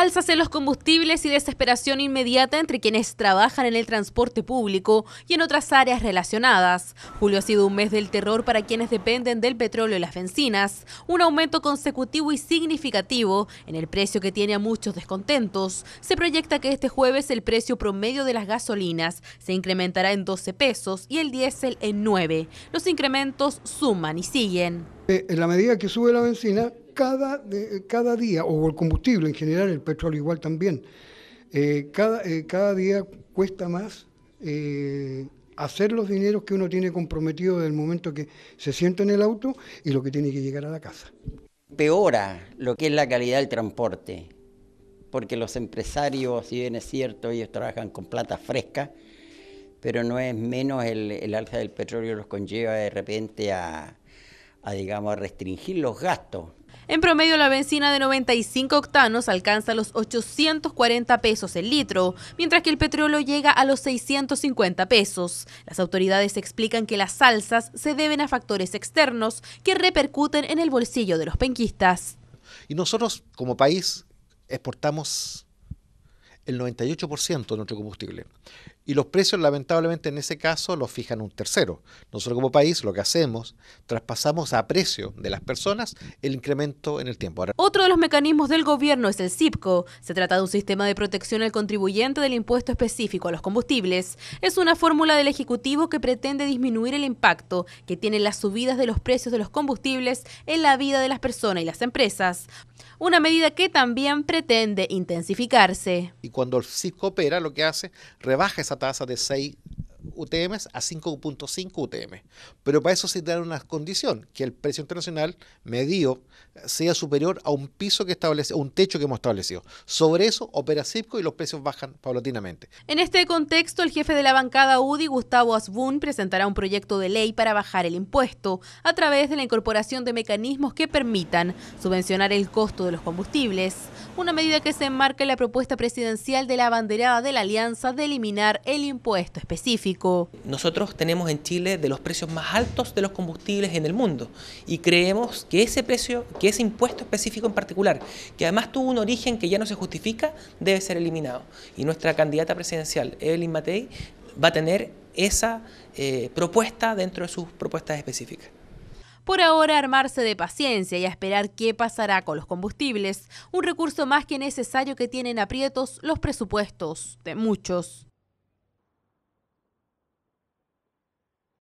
alzas en los combustibles y desesperación inmediata entre quienes trabajan en el transporte público y en otras áreas relacionadas. Julio ha sido un mes del terror para quienes dependen del petróleo y las bencinas, un aumento consecutivo y significativo en el precio que tiene a muchos descontentos. Se proyecta que este jueves el precio promedio de las gasolinas se incrementará en 12 pesos y el diésel en 9. Los incrementos suman y siguen. Eh, en la medida que sube la benzina, cada, cada día, o el combustible en general, el petróleo igual también, eh, eh, cada, día cuesta más eh, hacer los dineros que uno tiene comprometido desde el momento que se sienta en el auto y lo que tiene que llegar a la casa. Peora lo que es la calidad del transporte, porque los empresarios, si bien es cierto, ellos trabajan con plata fresca, pero no es menos el, el alza del petróleo los conlleva de repente a, digamos, a restringir los gastos en promedio, la benzina de 95 octanos alcanza los 840 pesos el litro, mientras que el petróleo llega a los 650 pesos. Las autoridades explican que las salsas se deben a factores externos que repercuten en el bolsillo de los penquistas. Y nosotros, como país, exportamos el 98% de nuestro combustible y los precios lamentablemente en ese caso los fijan un tercero. Nosotros como país lo que hacemos, traspasamos a precio de las personas el incremento en el tiempo. Otro de los mecanismos del gobierno es el CIPCO. Se trata de un sistema de protección al contribuyente del impuesto específico a los combustibles. Es una fórmula del Ejecutivo que pretende disminuir el impacto que tienen las subidas de los precios de los combustibles en la vida de las personas y las empresas una medida que también pretende intensificarse. Y cuando el Fisco opera lo que hace, rebaja esa tasa de 6 UTMs a 5.5 UTM. Pero para eso se tiene una condición, que el precio internacional medio sea superior a un piso que establece, a un techo que hemos establecido. Sobre eso opera CIPCO y los precios bajan paulatinamente. En este contexto, el jefe de la bancada UDI, Gustavo Asbun, presentará un proyecto de ley para bajar el impuesto a través de la incorporación de mecanismos que permitan subvencionar el costo de los combustibles, una medida que se enmarca en la propuesta presidencial de la banderada de la Alianza de eliminar el impuesto específico nosotros tenemos en Chile de los precios más altos de los combustibles en el mundo y creemos que ese precio, que ese impuesto específico en particular, que además tuvo un origen que ya no se justifica, debe ser eliminado. Y nuestra candidata presidencial, Evelyn Matei, va a tener esa eh, propuesta dentro de sus propuestas específicas. Por ahora, armarse de paciencia y esperar qué pasará con los combustibles, un recurso más que necesario que tienen aprietos los presupuestos de muchos.